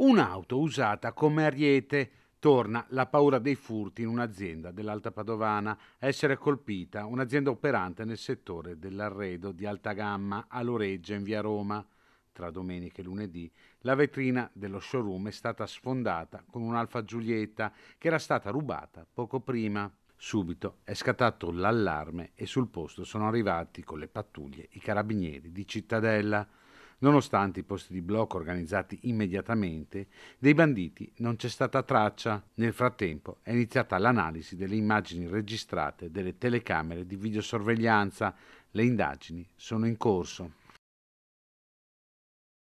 Un'auto usata come ariete torna la paura dei furti in un'azienda dell'Alta Padovana a essere colpita, un'azienda operante nel settore dell'arredo di alta gamma a Loreggia in via Roma. Tra domenica e lunedì la vetrina dello showroom è stata sfondata con un'Alfa Giulietta che era stata rubata poco prima. Subito è scattato l'allarme e sul posto sono arrivati con le pattuglie i carabinieri di Cittadella. Nonostante i posti di blocco organizzati immediatamente, dei banditi non c'è stata traccia. Nel frattempo è iniziata l'analisi delle immagini registrate delle telecamere di videosorveglianza. Le indagini sono in corso.